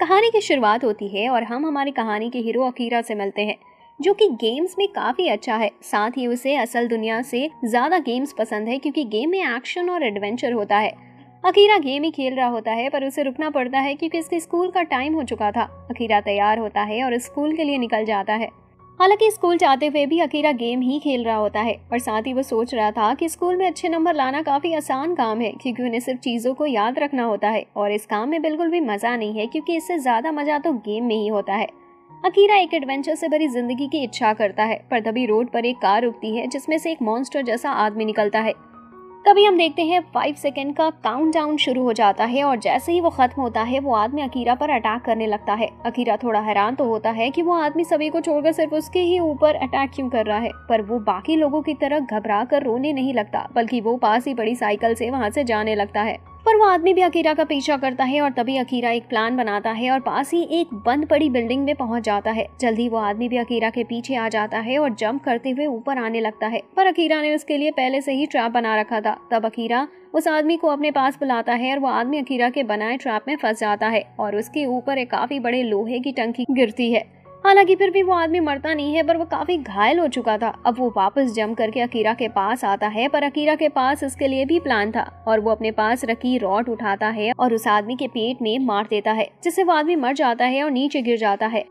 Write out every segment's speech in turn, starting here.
कहानी की शुरुआत होती है और हम हमारी कहानी के हीरो अकीरा से मिलते हैं जो कि गेम्स में काफ़ी अच्छा है साथ ही उसे असल दुनिया से ज़्यादा गेम्स पसंद है क्योंकि गेम में एक्शन और एडवेंचर होता है अकीरा गेम ही खेल रहा होता है पर उसे रुकना पड़ता है क्योंकि इसके स्कूल का टाइम हो चुका था अकीरा तैयार होता है और स्कूल के लिए निकल जाता है हालांकि स्कूल जाते हुए भी अकीरा गेम ही खेल रहा होता है और साथ ही वो सोच रहा था कि स्कूल में अच्छे नंबर लाना काफ़ी आसान काम है क्योंकि उन्हें सिर्फ चीज़ों को याद रखना होता है और इस काम में बिल्कुल भी मज़ा नहीं है क्योंकि इससे ज़्यादा मज़ा तो गेम में ही होता है अकीरा एक एडवेंचर से भरी जिंदगी की इच्छा करता है पर तभी रोड पर एक कार रुकती है जिसमें से एक मॉन्स्टर जैसा आदमी निकलता है तभी हम देखते हैं फाइव सेकेंड का काउंट डाउन शुरू हो जाता है और जैसे ही वो खत्म होता है वो आदमी अकीरा पर अटैक करने लगता है अकीरा थोड़ा हैरान तो होता है कि वो आदमी सभी को छोड़कर सिर्फ उसके ही ऊपर अटैक क्यों कर रहा है पर वो बाकी लोगों की तरह घबरा कर रोने नहीं लगता बल्कि वो पास ही पड़ी साइकिल से वहाँ से जाने लगता है पर वो आदमी भी अकीरा का पीछा करता है और तभी अकीरा एक प्लान बनाता है और पास ही एक बंद पड़ी बिल्डिंग में पहुंच जाता है जल्दी वो आदमी भी अकीरा के पीछे आ जाता है और जंप करते हुए ऊपर आने लगता है पर अकीरा ने उसके लिए पहले से ही ट्रैप बना रखा था तब अकीरा उस आदमी को अपने पास बुलाता है और वो आदमी अकीरा के बनाए ट्रैप में फंस जाता है और उसके ऊपर एक काफी बड़े लोहे की टंकी गिरती है हालांकि फिर भी वो आदमी मरता नहीं है पर वो काफ़ी घायल हो चुका था अब वो वापस जम करके अकीरा के पास आता है पर अकीरा के पास इसके लिए भी प्लान था और वो अपने पास रखी रॉड उठाता है और उस आदमी के पेट में मार देता है जिससे वो आदमी मर जाता है और नीचे गिर जाता है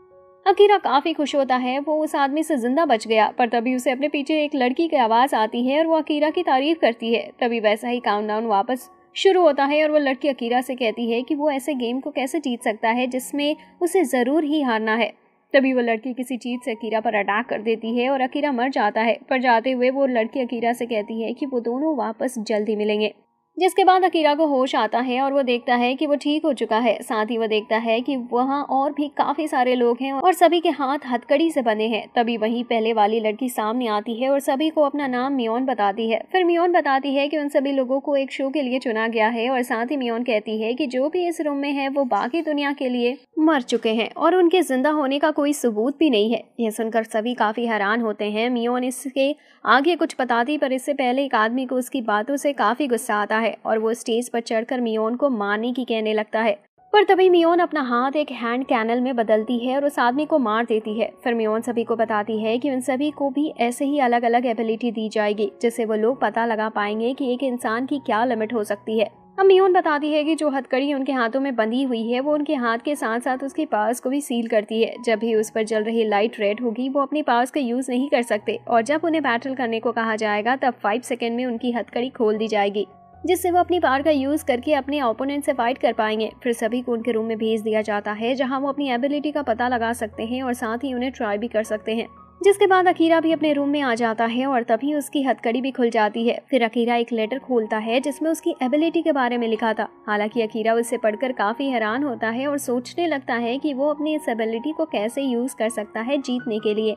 अकीरा काफ़ी खुश होता है वो उस आदमी से ज़िंदा बच गया पर तभी उसे अपने पीछे एक लड़की की आवाज़ आती है और वो अकीरा की तारीफ करती है तभी वैसा ही काउंटडाउन वापस शुरू होता है और वो लड़की अकीरा से कहती है कि वो ऐसे गेम को कैसे जीत सकता है जिसमें उसे ज़रूर ही हारना है तभी वो लड़की किसी चीज़ से अकीरा पर अटैक कर देती है और अकीरा मर जाता है पर जाते हुए वो लड़की अकीरा से कहती है कि वो दोनों वापस जल्दी मिलेंगे जिसके बाद अकीरा को होश आता है और वो देखता है कि वो ठीक हो चुका है साथ ही वो देखता है कि वहाँ और भी काफी सारे लोग हैं और सभी के हाथ हथकड़ी से बने हैं तभी वहीं पहले वाली लड़की सामने आती है और सभी को अपना नाम मियोन बताती है फिर मियोन बताती है कि उन सभी लोगों को एक शो के लिए चुना गया है और साथ ही मियोन कहती है की जो भी इस रूम में है वो बाकी दुनिया के लिए मर चुके हैं और उनके जिंदा होने का कोई सबूत भी नहीं है यह सुनकर सभी काफी हैरान होते हैं मियोन इसके आगे कुछ बताती पर इससे पहले एक आदमी को उसकी बातों से काफी गुस्सा आता है है और वो स्टेज पर चढ़कर मियोन को मारने की कहने लगता है पर तभी मियोन अपना हाथ एक हैंड कैनल में बदलती है और उस आदमी को मार देती है फिर मियोन सभी को बताती है कि उन सभी को भी ऐसे ही अलग अलग एबिलिटी दी जाएगी जिससे वो लोग पता लगा पाएंगे कि एक इंसान की क्या लिमिट हो सकती है अब मियोन बताती है कि जो हथकड़ी उनके हाथों में बंधी हुई है वो उनके हाथ के साथ साथ उसके पास को भी सील करती है जब भी उस पर जल रही लाइट रेड होगी वो अपने पास का यूज़ नहीं कर सकते और जब उन्हें बैटल करने को कहा जाएगा तब फाइव सेकेंड में उनकी हथकड़ी खोल दी जाएगी जिससे वो अपनी पावर का यूज़ करके अपने ओपोनेंट से फाइट कर पाएंगे फिर सभी को उनके रूम में भेज दिया जाता है जहाँ वो अपनी एबिलिटी का पता लगा सकते हैं और साथ ही उन्हें ट्राई भी कर सकते हैं जिसके बाद अकीरा भी अपने रूम में आ जाता है और तभी उसकी हथकड़ी भी खुल जाती है फिर अकीरा एक लेटर खोलता है जिसमें उसकी एबिलिटी के बारे में लिखा था हालांकि अकीरा उसे पढ़कर काफ़ी हैरान होता है और सोचने लगता है कि वो अपनी इस एबिलिटी को कैसे यूज़ कर सकता है जीतने के लिए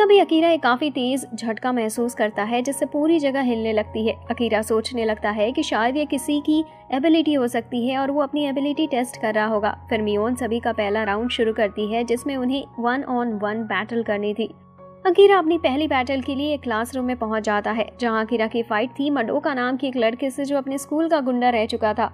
तभी अकीरा एक काफ़ी तेज़ झटका महसूस करता है जिससे पूरी जगह हिलने लगती है अकीरा सोचने लगता है कि शायद ये किसी की एबिलिटी हो सकती है और वो अपनी एबिलिटी टेस्ट कर रहा होगा फिर मियोन सभी का पहला राउंड शुरू करती है जिसमें उन्हें वन ऑन वन बैटल करनी थी अकीरा अपनी पहली बैटल के लिए एक क्लासरूम में पहुंच जाता है जहां अकीरा की फाइट थी मडोका नाम की एक लड़के से जो अपने स्कूल का गुंडा रह चुका था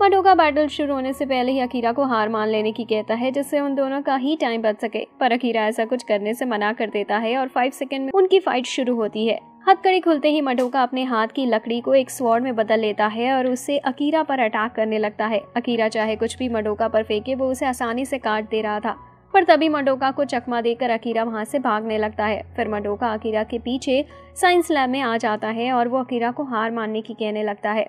मडोगा बैटल शुरू होने से पहले ही अकीरा को हार मान लेने की कहता है जिससे उन दोनों का ही टाइम बच सके पर अकीरा ऐसा कुछ करने से मना कर देता है और फाइव सेकेंड में उनकी फाइट शुरू होती है हथकड़ी खुलते ही मडोका अपने हाथ की लकड़ी को एक स्वॉर्ड में बदल लेता है और उससे अकीरा पर अटैक करने लगता है अकीरा चाहे कुछ भी मडोका पर फेंके वो उसे आसानी से काट दे रहा था पर तभी मडोका को चकमा देकर अकीरा वहां से भागने लगता है फिर मडोका अकीरा के पीछे साइंस लैब में आ जाता है और वो अकीरा को हार मानने की कहने लगता है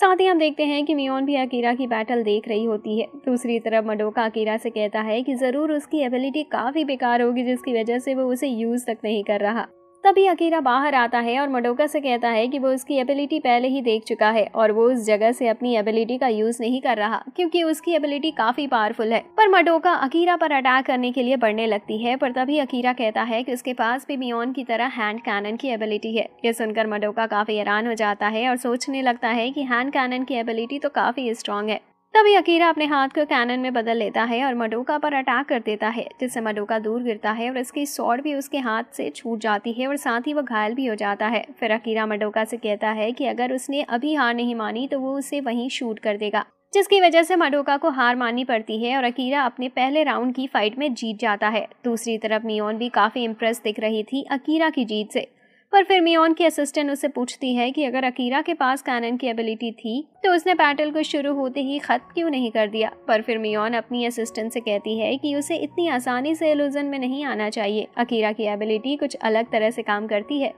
साथ ही हम देखते हैं कि मियोन भी अकीरा की बैटल देख रही होती है दूसरी तरफ मडोका अकीरा से कहता है कि ज़रूर उसकी एबिलिटी काफ़ी बेकार होगी जिसकी वजह से वो उसे यूज़ तक नहीं कर रहा तभी अकीरा बाहर आता है और मडोका से कहता है कि वो उसकी एबिलिटी पहले ही देख चुका है और वो उस जगह से अपनी एबिलिटी का यूज नहीं कर रहा क्योंकि उसकी एबिलिटी काफी पावरफुल है पर मडोका अकीरा पर अटैक करने के लिए बढ़ने लगती है पर तभी अकीरा कहता है कि उसके पास भी मियोन की तरह हैंड कैनन की एबिलिटी है ये सुनकर मडोका काफी हैरान हो जाता है और सोचने लगता है की हैंड कैनन की एबिलिटी तो काफी स्ट्रांग है तभी अकीरा अपने हाथ को कैनन में बदल लेता है और मडोका पर अटैक कर देता है जिससे मडोका दूर गिरता है और इसकी सॉर्ड भी उसके हाथ से छूट जाती है और साथ ही वह घायल भी हो जाता है फिर अकीरा मडोका से कहता है कि अगर उसने अभी हार नहीं मानी तो वो उसे वहीं शूट कर देगा जिसकी वजह से मडोका को हार माननी पड़ती है और अकीरा अपने पहले राउंड की फाइट में जीत जाता है दूसरी तरफ मियोन भी काफ़ी इम्प्रेस दिख रही थी अकीरा की जीत से पर फिर मियोन की असिस्टेंट उसे पूछती है कि अगर अकीरा के पास कैनन की एबिलिटी थी तो उसने बैटल को शुरू होते ही ख़त्म क्यों नहीं कर दिया पर फिर मियोन अपनी असिस्टेंट से कहती है कि उसे इतनी आसानी से एलुजन में नहीं आना चाहिए अकीरा की एबिलिटी कुछ अलग तरह से काम करती है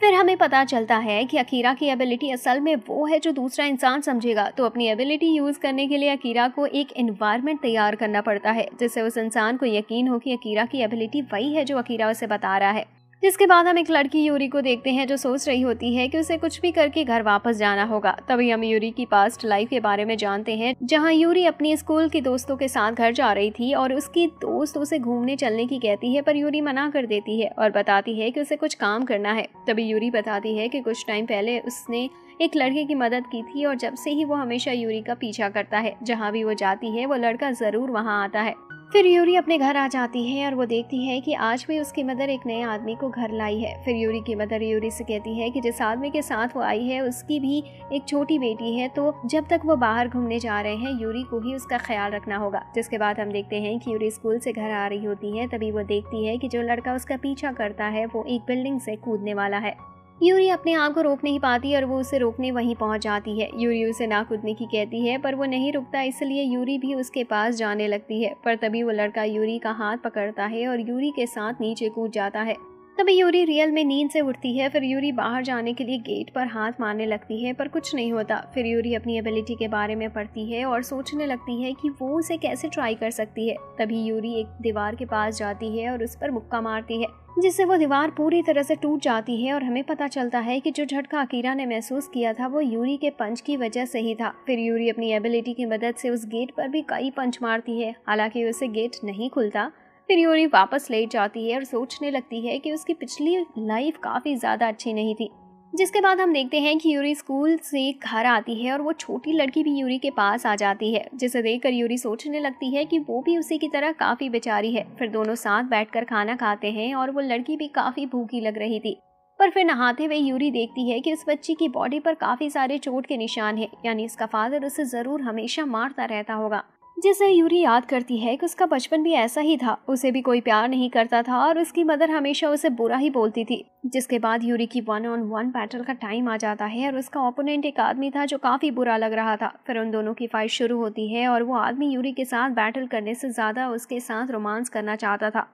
फिर हमें पता चलता है कि अकीरा की एबिलिटी असल में वो है जो दूसरा इंसान समझेगा तो अपनी एबिलिटी यूज़ करने के लिए अकीरा को एक इन्वायरमेंट तैयार करना पड़ता है जिससे उस इंसान को यकीन हो कि अकीरा की एबिलिटी वही है जो अकीरा उसे बता रहा है जिसके बाद हम एक लड़की यूरी को देखते हैं जो सोच रही होती है कि उसे कुछ भी करके घर वापस जाना होगा तभी हम यूरी की पास्ट लाइफ के बारे में जानते हैं जहाँ यूरी अपनी स्कूल के दोस्तों के साथ घर जा रही थी और उसकी दोस्त उसे घूमने चलने की कहती है पर यूरी मना कर देती है और बताती है की उसे कुछ काम करना है तभी यूरी बताती है की कुछ टाइम पहले उसने एक लड़के की मदद की थी और जब से ही वो हमेशा यूरी का पीछा करता है जहाँ भी वो जाती है वो लड़का ज़रूर वहाँ आता है फिर यूरी अपने घर आ जाती है और वो देखती है कि आज भी उसकी मदर एक नए आदमी को घर लाई है फिर यूरी की मदर यूरी से कहती है कि जिस आदमी के साथ वो आई है उसकी भी एक छोटी बेटी है तो जब तक वो बाहर घूमने जा रहे हैं यूरी को ही उसका ख्याल रखना होगा जिसके बाद हम देखते हैं कि यूरी स्कूल से घर आ रही होती है तभी वो देखती है कि जो लड़का उसका पीछा करता है वो एक बिल्डिंग से कूदने वाला है यूरी अपने आप को रोक नहीं पाती और वो उसे रोकने वहीं पहुंच जाती है यूरी उसे ना कूदने की कहती है पर वो नहीं रुकता इसलिए यूरी भी उसके पास जाने लगती है पर तभी वो लड़का यूरी का हाथ पकड़ता है और यूरी के साथ नीचे कूद जाता है तभी यूरी रियल में नींद से उठती है फिर यूरी बाहर जाने के लिए गेट पर हाथ मारने लगती है पर कुछ नहीं होता फिर यूरी अपनी एबिलिटी के बारे में पढ़ती है और सोचने लगती है कि वो उसे कैसे ट्राई कर सकती है तभी यूरी एक दीवार के पास जाती है और उस पर मुक्का मारती है जिससे वो दीवार पूरी तरह से टूट जाती है और हमें पता चलता है कि जो झटका अकीरा ने महसूस किया था वो यूरी के पंच की वजह से ही था फिर यूरी अपनी एबिलिटी की मदद से उस गेट पर भी कई पंच मारती है हालांकि उसे गेट नहीं खुलता फिर योरी वापस ले जाती है और सोचने लगती है कि उसकी पिछली लाइफ काफ़ी ज़्यादा अच्छी नहीं थी जिसके बाद हम देखते हैं कि यूरी स्कूल से घर आती है और वो छोटी लड़की भी यूरी के पास आ जाती है जिसे देखकर यूरी सोचने लगती है कि वो भी उसी की तरह काफ़ी बेचारी है फिर दोनों साथ बैठकर खाना खाते हैं और वो लड़की भी काफ़ी भूखी लग रही थी पर फिर नहाते हुए यूरी देखती है कि उस बच्ची की बॉडी पर काफ़ी सारे चोट के निशान हैं यानी इसका फादर उसे ज़रूर हमेशा मारता रहता होगा जिसे यूरी याद करती है कि उसका बचपन भी ऐसा ही था उसे भी कोई प्यार नहीं करता था और उसकी मदर हमेशा उसे बुरा ही बोलती थी जिसके बाद यूरी की वन ऑन वन बैटल का टाइम आ जाता है और उसका ओपोनेंट एक आदमी था जो काफ़ी बुरा लग रहा था फिर उन दोनों की फाइट शुरू होती है और वो आदमी यूरी के साथ बैटल करने से ज़्यादा उसके साथ रोमांस करना चाहता था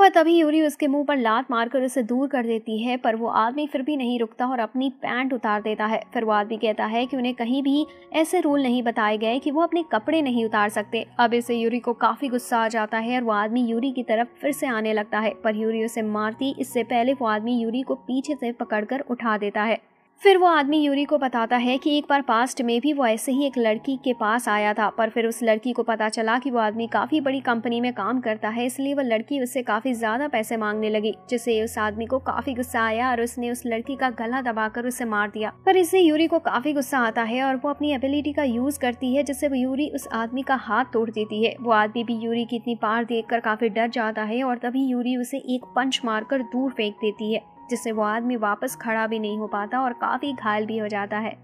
पर तभी यूरी उसके मुंह पर लात मारकर उसे दूर कर देती है पर वो आदमी फिर भी नहीं रुकता और अपनी पैंट उतार देता है फिर वो आदमी कहता है कि उन्हें कहीं भी ऐसे रूल नहीं बताए गए कि वो अपने कपड़े नहीं उतार सकते अब इसे यूरी को काफ़ी गुस्सा आ जाता है और वो आदमी यूरी की तरफ फिर से आने लगता है पर यूरी उसे मारती इससे पहले वो आदमी यूरी को पीछे से पकड़ उठा देता है फिर वो आदमी यूरी को बताता है कि एक बार पास्ट में भी वो ऐसे ही एक लड़की के पास आया था पर फिर उस लड़की को पता चला कि वो आदमी काफ़ी बड़ी कंपनी में काम करता है इसलिए वो लड़की उससे काफ़ी ज़्यादा पैसे मांगने लगी जिससे उस आदमी को काफ़ी गुस्सा आया और उसने उस लड़की का गला दबाकर उसे मार दिया पर इससे यूरी को काफ़ी गुस्सा आता है और वो अपनी एबिलिटी का यूज़ करती है जिससे वो यूरी उस आदमी का हाथ तोड़ देती है वो आदमी भी यूरी की इतनी पार देख काफ़ी डर जाता है और तभी यूरी उसे एक पंच मारकर दूर फेंक देती है जिससे वो आदमी वापस खड़ा भी नहीं हो पाता और काफ़ी घायल भी हो जाता है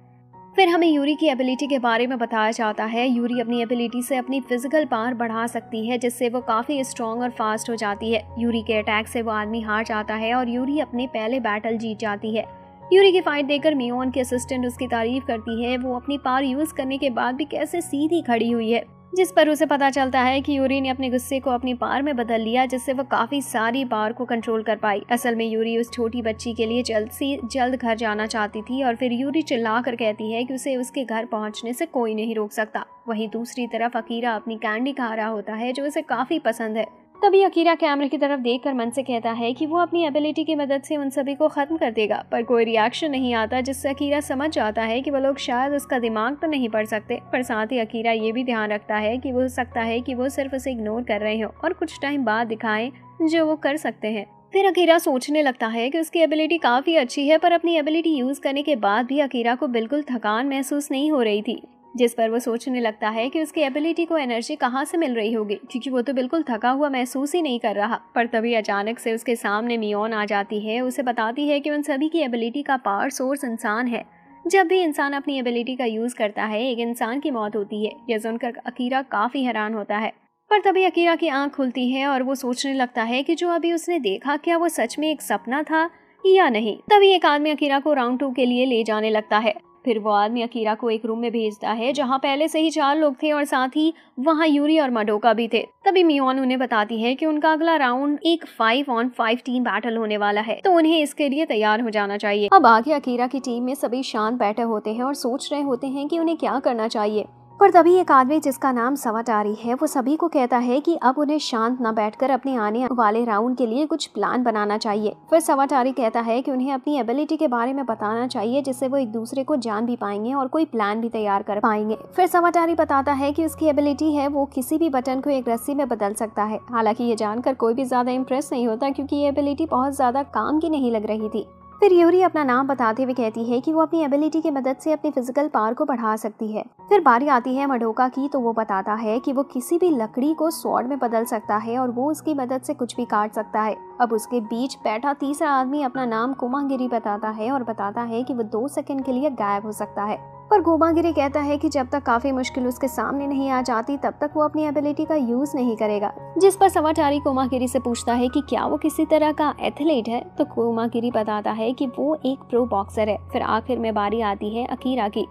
फिर हमें यूरी की एबिलिटी के बारे में बताया जाता है यूरी अपनी एबिलिटी से अपनी फिजिकल पावर बढ़ा सकती है जिससे वो काफ़ी स्ट्रॉन्ग और फास्ट हो जाती है यूरी के अटैक से वो आदमी हार जाता है और यूरी अपने पहले बैटल जीत जाती है यूरी की फाइट देकर मियोन की असिस्टेंट उसकी तारीफ करती है वो अपनी पावर यूज़ करने के बाद भी कैसे सीधी खड़ी हुई है जिस पर उसे पता चलता है कि यूरी ने अपने गुस्से को अपनी पार में बदल लिया जिससे वह काफ़ी सारी पार को कंट्रोल कर पाई असल में यूरी उस छोटी बच्ची के लिए जल्द से जल्द घर जाना चाहती थी और फिर यूरी चिल्ला कर कहती है कि उसे उसके घर पहुंचने से कोई नहीं रोक सकता वहीं दूसरी तरफ अकीरा अपनी कैंडी खा रहा होता है जो उसे काफ़ी पसंद है तभी अकीरा कैमरे की तरफ देखकर मन से कहता है कि वो अपनी एबिलिटी की मदद से उन सभी को ख़त्म कर देगा पर कोई रिएक्शन नहीं आता जिससे अकीरा समझ जाता है कि वो लोग शायद उसका दिमाग तो नहीं पढ़ सकते पर साथ ही अकीरा ये भी ध्यान रखता है कि हो सकता है कि वो सिर्फ उसे इग्नोर कर रहे हो और कुछ टाइम बाद दिखाएं जो वो कर सकते हैं फिर अकीरा सोचने लगता है कि उसकी एबिलिटी काफ़ी अच्छी है पर अपनी एबिलिटी यूज़ करने के बाद भी अकीरा को बिल्कुल थकान महसूस नहीं हो रही थी जिस पर वो सोचने लगता है कि उसकी एबिलिटी को एनर्जी कहाँ से मिल रही होगी क्योंकि वो तो बिल्कुल थका हुआ महसूस ही नहीं कर रहा पर तभी अचानक से उसके सामने मियोन आ जाती है उसे बताती है कि उन सभी की एबिलिटी का पावर सोर्स इंसान है जब भी इंसान अपनी एबिलिटी का यूज़ करता है एक इंसान की मौत होती है यह सुनकर अकीरा काफ़ी हैरान होता है पर तभी अकीरा की आँख खुलती है और वो सोचने लगता है कि जो अभी उसने देखा क्या वो सच में एक सपना था या नहीं तभी एक आदमी अकीरा को राउंड टू के लिए ले जाने लगता है फिर वो आदमी अकीरा को एक रूम में भेजता है जहाँ पहले से ही चार लोग थे और साथ ही वहाँ यूरी और मडोका भी थे तभी मियोन उन्हें बताती है कि उनका अगला राउंड एक five on five team battle होने वाला है तो उन्हें इसके लिए तैयार हो जाना चाहिए अब आगे अकीरा की टीम में सभी शांत बैठे होते हैं और सोच रहे होते हैं की उन्हें क्या करना चाहिए पर तभी एक आदमी जिसका नाम सवाटारी है वो सभी को कहता है कि अब उन्हें शांत न बैठकर अपने आने वाले राउंड के लिए कुछ प्लान बनाना चाहिए फिर सवाटारी कहता है कि उन्हें अपनी एबिलिटी के बारे में बताना चाहिए जिससे वो एक दूसरे को जान भी पाएंगे और कोई प्लान भी तैयार कर पाएंगे फिर सवाटारी बताता है की उसकी एबिलिटी है वो किसी भी बटन को एक रस्सी में बदल सकता है हालांकि ये जानकर कोई भी ज्यादा इम्प्रेस नहीं होता क्यूँकी ये एबिलिटी बहुत ज्यादा काम की नहीं लग रही थी फिर यूरी अपना नाम बताते हुए कहती है कि वो अपनी एबिलिटी की मदद से अपने फिजिकल पावर को बढ़ा सकती है फिर बारी आती है मडोका की तो वो बताता है कि वो किसी भी लकड़ी को स्वॉर्ड में बदल सकता है और वो उसकी मदद से कुछ भी काट सकता है अब उसके बीच बैठा तीसरा आदमी अपना नाम कुमागिरी बताता है और बताता है कि वो दो सेकंड के लिए गायब हो सकता है पर गोमागिरी कहता है कि जब तक काफी मुश्किल उसके सामने नहीं आ जाती तब तक वो अपनी एबिलिटी का यूज नहीं करेगा जिस पर सवाचारी कोमागिरी से पूछता है कि क्या वो किसी तरह का एथलीट है तो कोमागिरी बताता है कि वो एक प्रो बॉक्सर है फिर आखिर में बारी आती है अकीरा की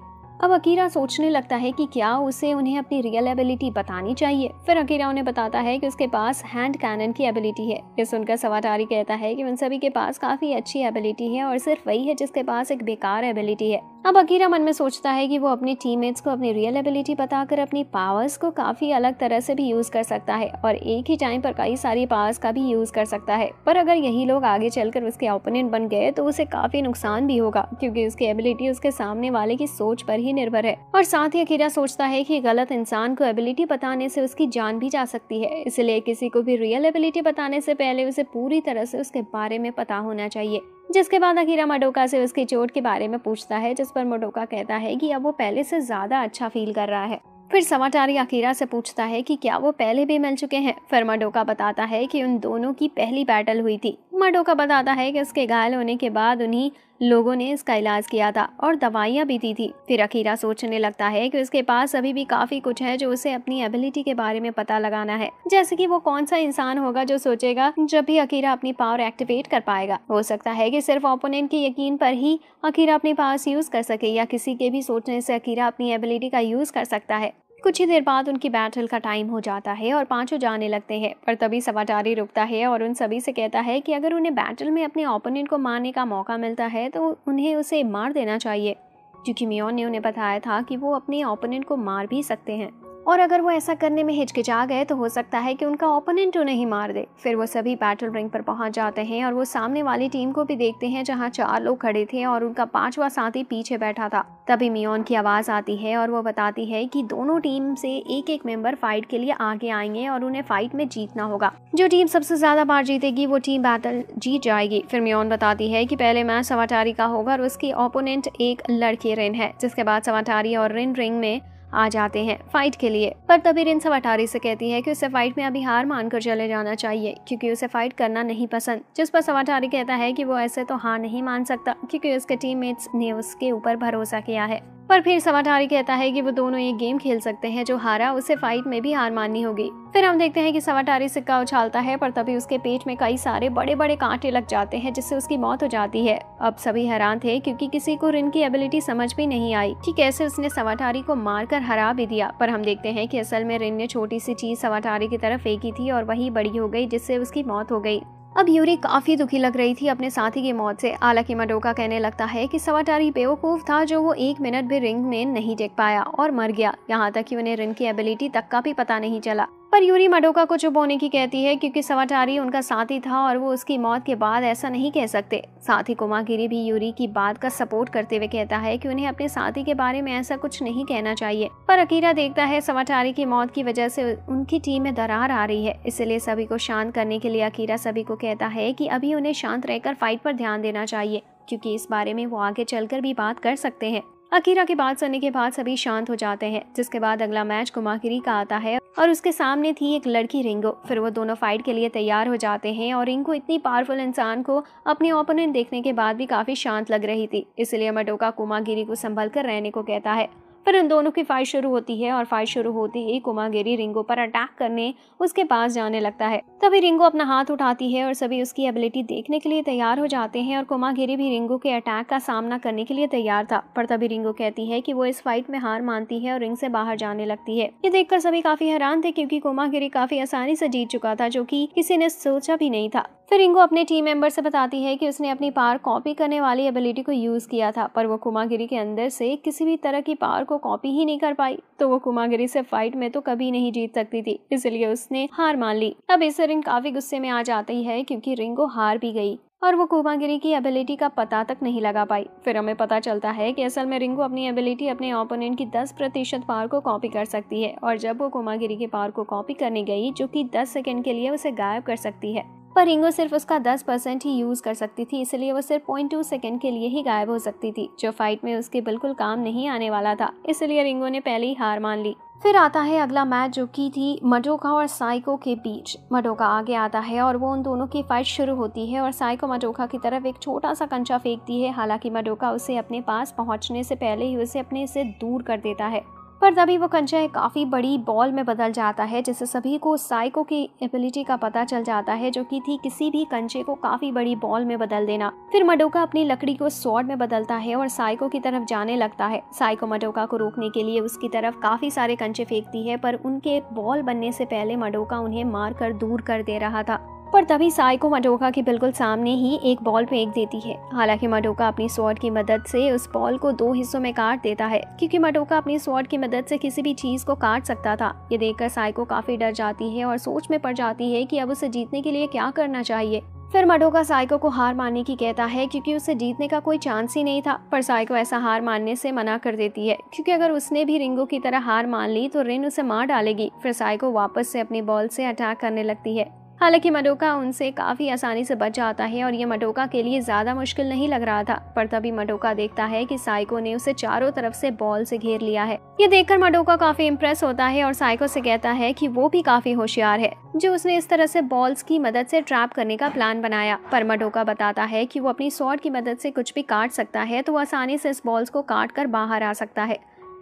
अब अकीरा सोचने लगता है कि क्या उसे उन्हें अपनी रियल एबिलिटी बतानी चाहिए फिर अकीरा उन्हें बताता है कि उसके पास हैंड कैनन की एबिलिटी है ये सुनकर सवाटारी कहता है कि उन सभी के पास काफ़ी अच्छी एबिलिटी है और सिर्फ वही है जिसके पास एक बेकार एबिलिटी है अब अकीरा मन में सोचता है कि वो अपने टीममेट्स को अपनी रियल एबिलिटी बताकर अपनी पावर्स को काफ़ी अलग तरह से भी यूज़ कर सकता है और एक ही टाइम पर कई सारी पावर्स का भी यूज़ कर सकता है पर अगर यही लोग आगे चलकर उसके ओपोनेंट बन गए तो उसे काफ़ी नुकसान भी होगा क्योंकि उसकी एबिलिटी उसके सामने वाले की सोच पर ही निर्भर है और साथ ही अकीरा सोचता है कि गलत इंसान को एबिलिटी बताने से उसकी जान भी जा सकती है इसलिए किसी को भी रियल एबिलिटी बताने से पहले उसे पूरी तरह से उसके बारे में पता होना चाहिए जिसके बाद अकीरा मडोका से उसकी चोट के बारे में पूछता है जिस पर मडोका कहता है कि अब वो पहले से ज़्यादा अच्छा फील कर रहा है फिर समाचारी अकीरा से पूछता है कि क्या वो पहले भी मिल चुके हैं फिर मडोका बताता है कि उन दोनों की पहली बैटल हुई थी का बताता है कि उसके घायल होने के बाद उन्हीं लोगों ने इसका इलाज किया था और दवाइयाँ भी दी थी फिर अकीरा सोचने लगता है कि उसके पास अभी भी काफ़ी कुछ है जो उसे अपनी एबिलिटी के बारे में पता लगाना है जैसे कि वो कौन सा इंसान होगा जो सोचेगा जब भी अकीरा अपनी पावर एक्टिवेट कर पाएगा हो सकता है कि सिर्फ ओपोनेंट के यकीन पर ही अकीरा अपनी पावर यूज़ कर सके या किसी के भी सोचने से अकीरा अपनी एबिलिटी का यूज़ कर सकता है कुछ ही देर बाद उनकी बैटल का टाइम हो जाता है और पांचों जाने लगते हैं पर तभी सवाटारी रुकता है और उन सभी से कहता है कि अगर उन्हें बैटल में अपने ओपोनेंट को मारने का मौका मिलता है तो उन्हें उसे मार देना चाहिए क्योंकि मियोन ने उन्हें बताया था कि वो अपने ओपोनेंट को मार भी सकते हैं और अगर वो ऐसा करने में हिचकिचा गए तो हो सकता है कि उनका ओपोनेंट उन्हें ही मार दे फिर वो सभी बैटल रिंग पर पहुंच जाते हैं और वो सामने वाली टीम को भी देखते हैं जहां चार लोग खड़े थे और उनका पांचवा साथी पीछे बैठा था तभी मियोन की आवाज़ आती है और वो बताती है कि दोनों टीम से एक एक मेंबर फाइट के लिए आगे आएंगे और उन्हें फाइट में जीतना होगा जो टीम सबसे ज़्यादा बार जीतेगी वो टीम बैटल जीत जाएगी फिर मियोन बताती है कि पहले मैच सवाटारी का होगा और उसकी ओपोनेंट एक लड़की रिन है जिसके बाद सवाटारी और रिन रिंग में आ जाते हैं फाइट के लिए पर तभी इन सब अटारी से कहती है कि उसे फाइट में अभी हार मानकर चले जाना चाहिए क्योंकि उसे फाइट करना नहीं पसंद जिस पर सवाटारी कहता है कि वो ऐसे तो हार नहीं मान सकता क्योंकि उसके टीममेट्स ने उसके ऊपर भरोसा किया है पर फिर सवाटारी कहता है कि वो दोनों ये गेम खेल सकते हैं जो हारा उसे फाइट में भी हार माननी होगी फिर हम देखते हैं कि सवाटारी सिक्का उछालता है पर तभी उसके पेट में कई सारे बड़े बड़े कांटे लग जाते हैं जिससे उसकी मौत हो जाती है अब सभी हैरान थे क्योंकि किसी को रिन की एबिलिटी समझ भी नहीं आई ठीक कैसे उसने सवाटारी को मारकर हरा भी दिया पर हम देखते हैं की असल में रिन ने छोटी सी चीज सवाटारी की तरफ फेंकी थी और वही बड़ी हो गई जिससे उसकी मौत हो गई अब यूरी काफ़ी दुखी लग रही थी अपने साथी की मौत से हालांकि मडोका कहने लगता है कि सवाटारी बेवकूफ़ था जो वो एक मिनट भी रिंग में नहीं टेक पाया और मर गया यहाँ तक कि उन्हें रिंग की एबिलिटी तक का भी पता नहीं चला पर यूरी मडोका को चुप होने की कहती है क्योंकि सवाटारी उनका साथी था और वो उसकी मौत के बाद ऐसा नहीं कह सकते साथी कुमागिरी भी यूरी की बात का सपोर्ट करते हुए कहता है कि उन्हें अपने साथी के बारे में ऐसा कुछ नहीं कहना चाहिए पर अकीरा देखता है सवाटारी की मौत की वजह से उनकी टीम में दरार आ रही है इसलिए सभी को शांत करने के लिए अकीरा सभी को कहता है की अभी उन्हें शांत रहकर फाइट पर ध्यान देना चाहिए क्योंकि इस बारे में वो आगे चलकर भी बात कर सकते हैं अकीरा की बात सुनने के बाद सभी शांत हो जाते हैं जिसके बाद अगला मैच कुमागिरी का आता है और उसके सामने थी एक लड़की रिंगो फिर वो दोनों फाइट के लिए तैयार हो जाते हैं और रिंगो इतनी पावरफुल इंसान को अपने ओपोनेंट देखने के बाद भी काफ़ी शांत लग रही थी इसलिए मटोका कुमागिरी को संभल कर रहने को कहता है फिर इन दोनों की फाइट शुरू होती है और फाइट शुरू होते ही कुमागिरी रिंगो पर अटैक करने उसके पास जाने लगता है तभी रिंगो अपना हाथ उठाती है और सभी उसकी एबिलिटी देखने के लिए तैयार हो जाते हैं और कुमागिरी भी रिंगो के अटैक का सामना करने के लिए तैयार था पर तभी रिंगो कहती है की वो इस फाइट में हार मानती है और रिंग से बाहर जाने लगती है ये देखकर सभी काफी हैरान थे क्यूँकी कुमागिरी काफी आसानी से जीत चुका था जो की किसी ने सोचा भी नहीं था फिर रिंगू अपने टीम मेंबर से बताती है कि उसने अपनी पावर कॉपी करने वाली एबिलिटी को यूज़ किया था पर वो कुमागिरी के अंदर से किसी भी तरह की पावर को कॉपी ही नहीं कर पाई तो वो कुमागिरी से फाइट में तो कभी नहीं जीत सकती थी इसलिए उसने हार मान ली अब इस रिंग काफी गुस्से में आ जाती है क्योंकि रिंगो हार भी गई और वो कुमागिरी की एबिलिटी का पता तक नहीं लगा पाई फिर हमें पता चलता है कि असल में रिंगू अपनी एबिलिटी अपने ओपोनेंट की 10 प्रतिशत पावर को कॉपी कर सकती है और जब वो कुमागिरी के पावर को कॉपी करने गई जो कि 10 सेकंड के लिए उसे गायब कर सकती है पर रिंगो सिर्फ उसका 10 परसेंट ही यूज़ कर सकती थी इसलिए वो सिर्फ पॉइंट टू सेकेंड के लिए ही गायब हो सकती थी जो फाइट में उसके बिल्कुल काम नहीं आने वाला था इसलिए रिंगो ने पहले ही हार मान ली फिर आता है अगला मैच जो की थी मडोका और साइको के बीच मडोका आगे आता है और वो उन दोनों की फाइट शुरू होती है और साइको मडोका की तरफ एक छोटा सा कंचा फेंकती है हालांकि मडोका उसे अपने पास पहुंचने से पहले ही उसे अपने से दूर कर देता है पर तभी वो एक काफ़ी बड़ी बॉल में बदल जाता है जिससे सभी को साइको की एबिलिटी का पता चल जाता है जो कि थी किसी भी कंचे को काफ़ी बड़ी बॉल में बदल देना फिर मडोका अपनी लकड़ी को स्वॉर्ड में बदलता है और साइको की तरफ जाने लगता है साइको मडोका को रोकने के लिए उसकी तरफ काफ़ी सारे कंचे फेंकती है पर उनके बॉल बनने से पहले मडोका उन्हें मार कर दूर कर दे रहा था पर तभी साई को मडोका के बिल्कुल सामने ही एक बॉल फेंक देती है हालांकि मडोका अपनी स्वॉर्ड की मदद से उस बॉल को दो हिस्सों में काट देता है क्योंकि मडोका अपनी स्वॉर्ड की मदद से किसी भी चीज़ को काट सकता था ये देखकर साई को काफ़ी डर जाती है और सोच में पड़ जाती है कि अब उसे जीतने के लिए क्या करना चाहिए फिर मडोका साइको को हार मानने की कहता है क्योंकि उसे जीतने का कोई चांस ही नहीं था पर साइको ऐसा हार मानने से मना कर देती है क्योंकि अगर उसने भी रिंगो की तरह हार मान ली तो रिन उसे मार डालेगी फिर साइको वापस से अपनी बॉल से अटैक करने लगती है हालांकि मडोका उनसे काफ़ी आसानी से बच जाता है और ये मडोका के लिए ज़्यादा मुश्किल नहीं लग रहा था पर तभी मडोका देखता है कि साइको ने उसे चारों तरफ से बॉल से घेर लिया है ये देखकर मडोका काफ़ी इम्प्रेस होता है और साइको से कहता है कि वो भी काफ़ी होशियार है जो उसने इस तरह से बॉल्स की मदद से ट्रैप करने का प्लान बनाया पर मडोका बताता है कि वो अपनी शॉर्ट की मदद से कुछ भी काट सकता है तो वो आसानी से इस बॉल्स को काट कर बाहर आ सकता है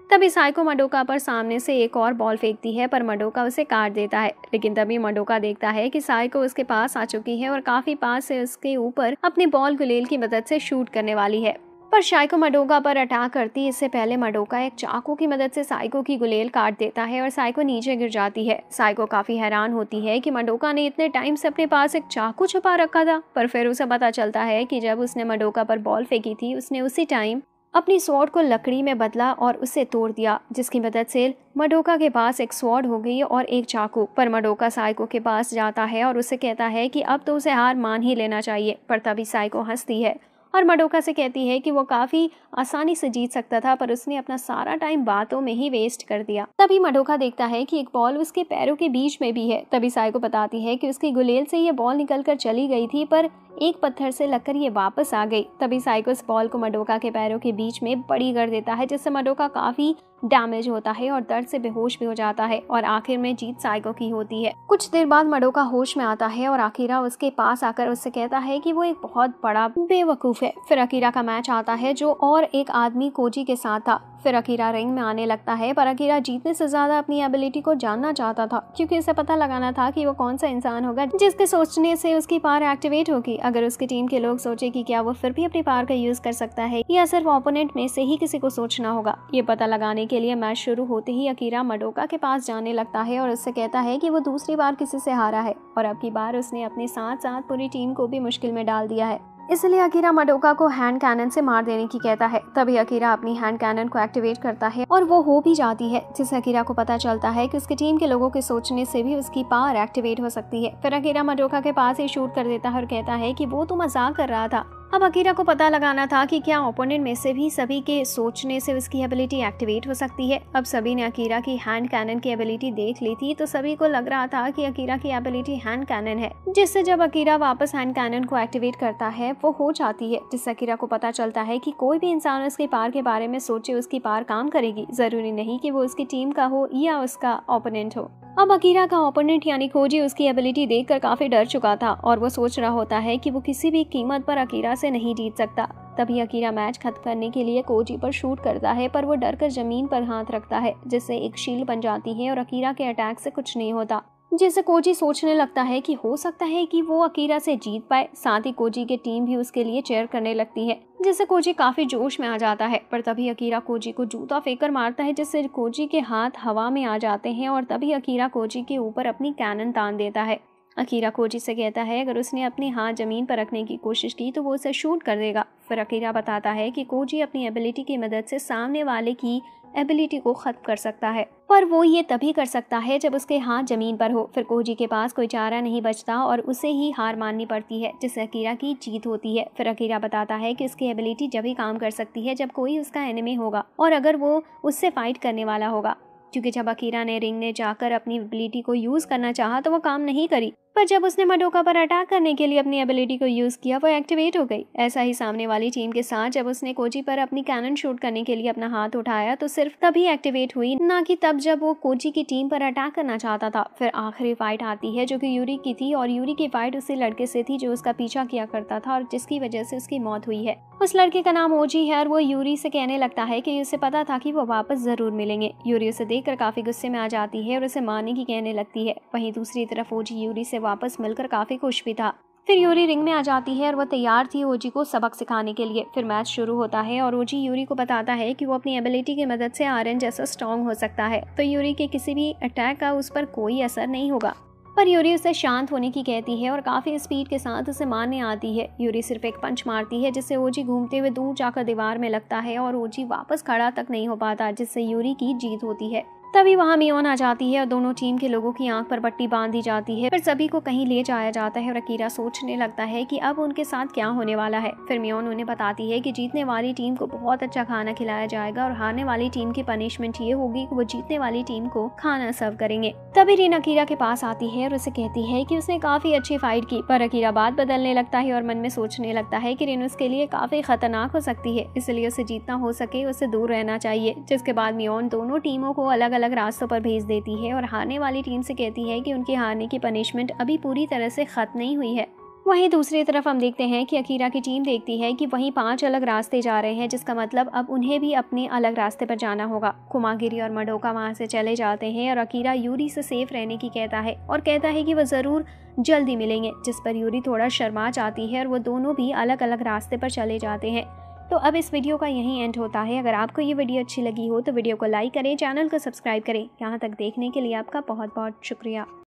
तभी साइको मडोका पर सामने से एक और बॉल फेंकती है पर मडोका उसे काट देता है लेकिन तभी मडोका देखता है कि साइको उसके पास आ चुकी है और काफी पास से उसके ऊपर अपनी बॉल गुलेल की मदद से शूट करने वाली है पर साइको मडोका पर अटैक करती इससे पहले मडोका एक चाकू की मदद से साइको की गुलेल काट देता है और साइको नीचे गिर जाती है साइको काफी हैरान होती है कि मडोका ने इतने टाइम से अपने पास एक चाकू छुपा रखा था पर फिर उसे पता चलता है कि जब उसने मडोका पर बॉल फेंकी थी उसने उसी टाइम अपनी स्वॉर्ड को लकड़ी में बदला और उसे तोड़ दिया जिसकी मदद से मडोका के पास एक स्वॉर्ड हो गई और एक चाकू पर मडोका साइको के पास जाता है और उसे कहता है कि अब तो उसे हार मान ही लेना चाहिए पर तभी साइको हंसती है और मडोका से कहती है कि वो काफ़ी आसानी से जीत सकता था पर उसने अपना सारा टाइम बातों में ही वेस्ट कर दिया तभी मडोका देखता है कि एक बॉल उसके पैरों के बीच में भी है तभी साय को बताती है कि उसकी गुलेल से ये बॉल निकल कर चली गई थी पर एक पत्थर से लगकर ये वापस आ गई तभी साइकस बॉल को मडोका के पैरों के बीच में बड़ी कर देता है जिससे मडोका काफ़ी डैमेज होता है और दर्द से बेहोश भी हो जाता है और आखिर में जीत साइको की होती है कुछ देर बाद मडोका होश में आता है और अकीरा उसके पास आकर उससे कहता है कि वो एक बहुत बड़ा बेवकूफ़ है फिर अकीरा का मैच आता है जो और एक आदमी कोजी के साथ था फिर अकीरा रिंग में आने लगता है पर अकीरा जीतने से ज़्यादा अपनी एबिलिटी को जानना चाहता था क्योंकि उसे पता लगाना था कि वो कौन सा इंसान होगा जिसके सोचने से उसकी पार एक्टिवेट होगी अगर उसकी टीम के लोग सोचे कि क्या वो फिर भी अपनी पार का यूज़ कर सकता है या सिर्फ ओपोनेंट में से ही किसी को सोचना होगा ये पता लगाने के लिए मैच शुरू होते ही अकीरा मडोका के पास जाने लगता है और उससे कहता है कि वो दूसरी बार किसी से हारा है और अब की बार उसने अपने साथ साथ पूरी टीम को भी मुश्किल में डाल दिया है इसलिए अकीरा मडोका को हैंड कैनन से मार देने की कहता है तभी अकीरा अपनी हैंड कैनन को एक्टिवेट करता है और वो हो भी जाती है जिससे अकीरा को पता चलता है कि उसकी टीम के लोगों के सोचने से भी उसकी पावर एक्टिवेट हो सकती है फिर अकीरा मडोका के पास ही शूट कर देता है और कहता है कि वो तो मजाक कर रहा था अब अकीरा को पता लगाना था कि क्या ओपोनेंट में से भी सभी के सोचने से उसकी एबिलिटी एक्टिवेट हो सकती है अब सभी ने अकीरा की हैंड कैनन की एबिलिटी देख ली थी तो सभी को लग रहा था कि अकीरा की एबिलिटी हैंड कैनन है जिससे जब अकीरा वापस हैंड कैनन को एक्टिवेट करता है वो हो जाती है जिससे अकीरा को पता चलता है की कोई भी इंसान उसके पार के बारे में सोचे उसकी पार काम करेगी ज़रूरी नहीं की वो उसकी टीम का हो या उसका ओपोनेंट हो अब अकीरा का ओपोनेंट यानी खोजी उसकी एबिलिटी देखकर काफ़ी डर चुका था और वो सोच रहा होता है कि वो किसी भी कीमत पर अकीरा उसे नहीं जीत सकता तभी अकीरा मैच खत्म करने के लिए कोची पर शूट करता है पर वो डर कर जमीन पर हाथ रखता है जिससे एक शील बन जाती है और अकीरा के अटैक से कुछ नहीं होता जिसे कोची सोचने लगता है कि हो सकता है कि वो अकीरा से जीत पाए साथ ही कोची की टीम भी उसके लिए चेयर करने लगती है जिससे कोची काफी जोश में आ जाता है पर तभी अकीरा कोची को जूता कर मारता है जिससे कोची के हाथ हवा में आ जाते हैं और तभी अकीरा कोची के ऊपर अपनी कैनन तान देता है अकीरा कोजी से कहता है अगर उसने अपनी हाथ ज़मीन पर रखने की कोशिश की तो वो उसे शूट कर देगा फिर अकीरा बताता है कि कोजी अपनी एबिलिटी की मदद से सामने वाले की एबिलिटी को ख़त्म कर सकता है पर वो ये तभी कर सकता है जब उसके हाथ ज़मीन पर हो फिर कोजी के पास कोई चारा नहीं बचता और उसे ही हार माननी पड़ती है जिससे अकीरा की जीत होती है फिर अकीरा बताता है कि उसकी एबिलिटी जब ही काम कर सकती है जब कोई उसका एनिमी होगा और अगर वो उससे फाइट करने वाला होगा क्योंकि जब अकीरा ने रिंग ने जाकर अपनी एबिलिटी को यूज़ करना चाहा तो वो काम नहीं करी पर जब उसने मडोका पर अटैक करने के लिए अपनी एबिलिटी को यूज़ किया वो एक्टिवेट हो गई ऐसा ही सामने वाली टीम के साथ जब उसने कोची पर अपनी कैनन शूट करने के लिए अपना हाथ उठाया तो सिर्फ तभी एक्टिवेट हुई ना कि तब जब वो कोची की टीम पर अटैक करना चाहता था फिर आखिरी फाइट आती है जो कि यूरी की थी और यूरी की फाइट उसी लड़के से थी जो उसका पीछा किया करता था और जिसकी वजह से उसकी मौत हुई है उस लड़के का नाम ओजी है और वो यूरी से कहने लगता है कि उसे पता था कि वो वापस ज़रूर मिलेंगे यूरी उसे देखकर काफ़ी गुस्से में आ जाती है और उसे मारने की कहने लगती है वहीं दूसरी तरफ ओजी यूरी से वापस मिलकर काफ़ी खुश भी था फिर यूरी रिंग में आ जाती है और वह तैयार थी ओजी को सबक सिखाने के लिए फिर मैच शुरू होता है और ओजी यूरी को बताता है कि वो अपनी एबिलिटी की मदद से आर्यन जैसा स्ट्रॉन्ग हो सकता है तो यूरी के किसी भी अटैक का उस पर कोई असर नहीं होगा पर यूरी उसे शांत होने की कहती है और काफ़ी स्पीड के साथ उसे मारने आती है यूरी सिर्फ एक पंच मारती है जिससे ओजी घूमते हुए दूर जाकर दीवार में लगता है और ओजी वापस खड़ा तक नहीं हो पाता जिससे यूरी की जीत होती है तभी वहाँ मियोन आ जाती है और दोनों टीम के लोगों की आंख पर पट्टी बांध दी जाती है फिर सभी को कहीं ले जाया जाता है और अकीरा सोचने लगता है कि अब उनके साथ क्या होने वाला है फिर मियोन उन्हें बताती है कि जीतने वाली टीम को बहुत अच्छा खाना खिलाया जाएगा और हारने वाली टीम की पनिशमेंट ये होगी की वो जीतने वाली टीम को खाना सर्व करेंगे तभी रीन अकीरा के पास आती है और उसे कहती है की उसने काफी अच्छी फाइट की पर अकीरा बात बदलने लगता है और मन में सोचने लगता है की रीन उसके लिए काफी खतरनाक हो सकती है इसलिए उसे जीतना हो सके उसे दूर रहना चाहिए जिसके बाद मियोन दोनों टीमों को अलग अलग अलग रास्तों पर भेज देती है और हारने वाली टीम से कहती है कि उनके हारने की पनिशमेंट अभी पूरी तरह से ख़त्म नहीं हुई है वहीं दूसरी तरफ हम देखते हैं कि अकीरा की टीम देखती है कि वहीं पांच अलग रास्ते जा रहे हैं जिसका मतलब अब उन्हें भी अपने अलग रास्ते पर जाना होगा कुमागिरी और मडोका वहां से चले जाते हैं और अकीरा यूरी से सेफ रहने की कहता है और कहता है कि वह ज़रूर जल्दी मिलेंगे जिस पर यूरी थोड़ा शर्मा जाती है और वो दोनों भी अलग अलग रास्ते पर चले जाते हैं तो अब इस वीडियो का यही एंड होता है अगर आपको ये वीडियो अच्छी लगी हो तो वीडियो को लाइक करें चैनल को सब्सक्राइब करें यहाँ तक देखने के लिए आपका बहुत बहुत शुक्रिया